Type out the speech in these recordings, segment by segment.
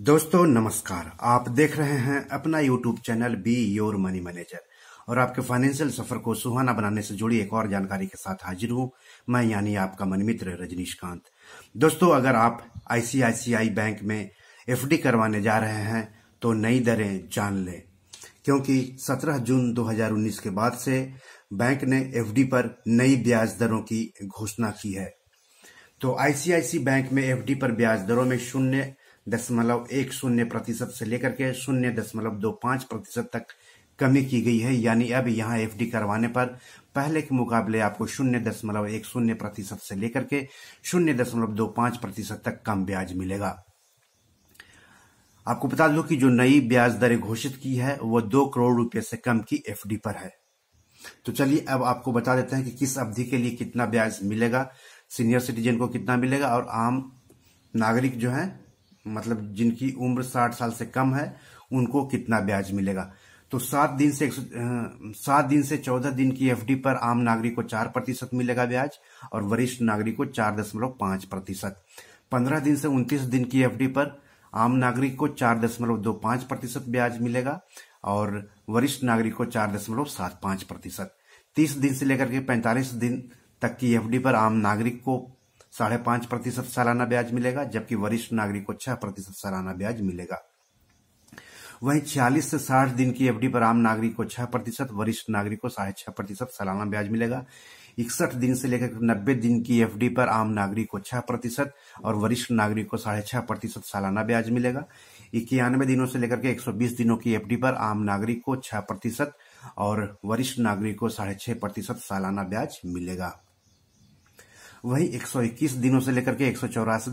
दोस्तों नमस्कार आप देख रहे हैं अपना YouTube channel be your money manager और आपके फाइनेंशियल सफर को सुहाना बनाने से जुड़ी एक और जानकारी के साथ हाजिर हूं मैं यानी आपका मन मित्र रजनीश कांत दोस्तों अगर आप आईसीआईसीआई बैंक में एफडी करवाने जा रहे हैं तो नई दरें जान लें क्योंकि 17 जून 2019 के बाद से बैंक ने एफडी पर नई ब्याज दरों की घोषणा की है तो आईसीआईसी बैंक में एफडी पर ब्याज दरों में शून्य दशमलव एक शून्य प्रतिशत से लेकर के शून्य दशमलव दो पांच प्रतिशत तक कमी की गई है यानी अब यहाँ एफडी करवाने पर पहले के मुकाबले आपको शून्य दशमलव एक शून्य प्रतिशत से लेकर के शून्य दशमलव दो पांच प्रतिशत तक कम ब्याज मिलेगा आपको बता दूं कि जो नई ब्याज दरें घोषित की है वो दो करोड़ रुपए से कम की एफडी पर है तो चलिए अब आपको बता देते हैं कि किस अवधि के लिए कितना ब्याज मिलेगा सीनियर सिटीजन को कितना मिलेगा और आम नागरिक जो है मतलब जिनकी उम्र साठ साल से कम है उनको कितना ब्याज मिलेगा तो सात दिन से सात दिन से चौदह दिन की एफडी पर आम नागरिक को चार प्रतिशत मिलेगा ब्याज और वरिष्ठ नागरिक को चार दशमलव पांच प्रतिशत पंद्रह दिन से उन्तीस दिन की एफडी पर आम नागरिक को चार दशमलव दो पांच प्रतिशत ब्याज मिलेगा और वरिष्ठ नागरिक को चार दशमलव सात पांच प्रतिशत तीस दिन से लेकर के पैंतालीस दिन तक की एफडी पर आम नागरिक को साढ़े पांच प्रतिशत सालाना ब्याज मिलेगा जबकि वरिष्ठ नागरिक को छह प्रतिशत सालाना ब्याज मिलेगा वहीं छियालीस से साठ दिन की एफडी पर आम नागरिक को छह प्रतिशत वरिष्ठ नागरिक को साढ़े छह प्रतिशत सालाना ब्याज मिलेगा इकसठ दिन से लेकर नब्बे दिन की एफडी पर आम नागरिक को छह प्रतिशत और वरिष्ठ नागरिक को साढ़े छह प्रतिशत सालाना ब्याज मिलेगा इक्यानवे दिनों से लेकर के एक सौ बीस दिनों की एफडी पर आम नागरिक को छह प्रतिशत और वरिष्ठ नागरिक को साढ़े छह प्रतिशत सालाना ब्याज मिलेगा वही 121 दिनों से लेकर के एक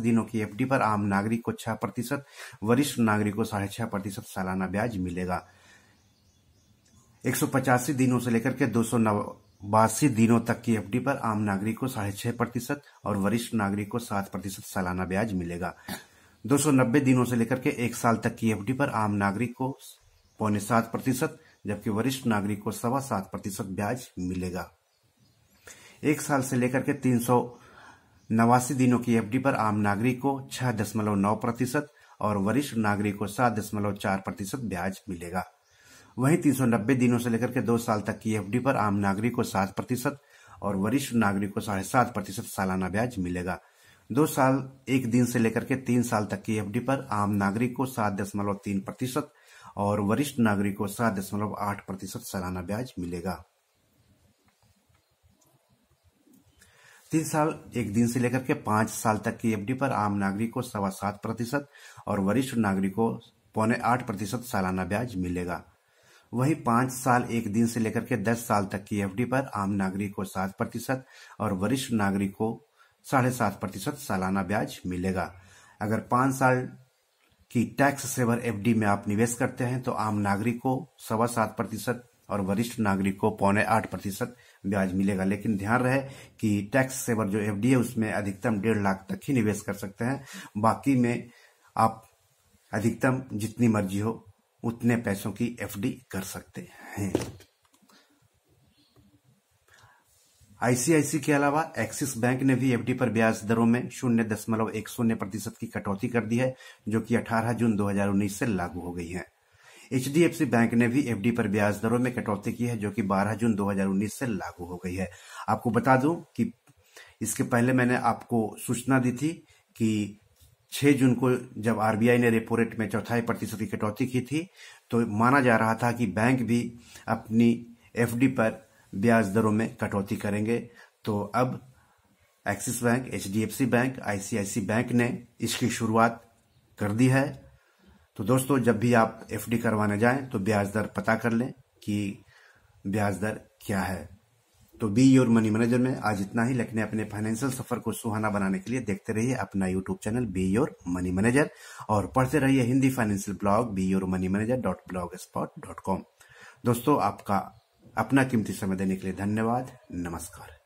दिनों की एफडी पर आम नागरिक को छह प्रतिशत वरिष्ठ नागरिक को साढ़े छह प्रतिशत सालाना ब्याज मिलेगा एक दिनों से लेकर के दो बासी दिनों तक की एफडी पर आम नागरिक को साढ़े छह प्रतिशत और वरिष्ठ नागरिक को सात प्रतिशत सालाना ब्याज मिलेगा 290 दिनों से लेकर के एक साल तक की एफडी पर आम नागरिक को पौने सात प्रतिशत जबकि वरिष्ठ नागरिक को सवा सात प्रतिशत ब्याज मिलेगा एक साल से लेकर के तीन सौ नवासी दिनों की एफडी पर आम नागरिक को छह दशमलव नौ प्रतिशत और वरिष्ठ नागरिक को सात दशमलव चार प्रतिशत ब्याज मिलेगा वहीं तीन सौ नब्बे दिनों से लेकर के दो साल तक की एफडी पर आम नागरिक को सात प्रतिशत और वरिष्ठ नागरिक को साढ़े सात प्रतिशत सालाना ब्याज मिलेगा दो साल एक दिन से लेकर के तीन साल तक की एफडी पर आम नागरिक को सात दशमलव तीन प्रतिशत और वरिष्ठ नागरिक को सात दशमलव आठ प्रतिशत सालाना ब्याज मिलेगा तीन साल एक दिन से लेकर के पांच साल तक की एफडी पर आम नागरिक को सवा सात प्रतिशत और वरिष्ठ नागरिक को पौने आठ प्रतिशत सालाना ब्याज मिलेगा वहीं पांच साल एक दिन से लेकर के दस साल तक की एफडी पर आम नागरिक को सात प्रतिशत और वरिष्ठ नागरिक को साढ़े सात प्रतिशत सालाना ब्याज मिलेगा अगर पांच साल की टैक्स सेवर एफडी में आप निवेश करते हैं तो आम नागरिक को सवा सात प्रतिशत और वरिष्ठ नागरिक को पौने आठ प्रतिशत ब्याज मिलेगा लेकिन ध्यान रहे कि टैक्स सेवर जो एफडी है उसमें अधिकतम डेढ़ लाख तक ही निवेश कर सकते हैं बाकी में आप अधिकतम जितनी मर्जी हो उतने पैसों की एफडी कर सकते हैं आईसीआईसी के अलावा एक्सिस बैंक ने भी एफडी पर ब्याज दरों में शून्य दशमलव एक शून्य प्रतिशत की कटौती कर दी है जो कि 18 जून 2019 से लागू हो गई है एच बैंक ने भी एफडी पर ब्याज दरों में कटौती की है जो कि 12 जून 2019 से लागू हो गई है आपको बता दूं कि इसके पहले मैंने आपको सूचना दी थी कि 6 जून को जब आरबीआई ने रेपो रेट में चौथाई प्रतिशत की कटौती की थी तो माना जा रहा था कि बैंक भी अपनी एफडी पर ब्याज दरों में कटौती करेंगे तो अब Axis bank H bank ICICI bank ने इसकी शुरुआत कर दी है तो दोस्तों जब भी आप एफडी करवाने जाएं तो ब्याज दर पता कर लें कि ब्याज दर क्या है तो बी योर मनी मैनेजर में आज इतना ही लेकिन अपने फाइनेंशियल सफर को सुहाना बनाने के लिए देखते रहिए अपना YouTube channel be your money manager और पढ़ते रहिए Hindi financial blog be your money manager dot blog spot dot com दोस्तों आपका अपना कीमती समय देने के लिए धन्यवाद नमस्कार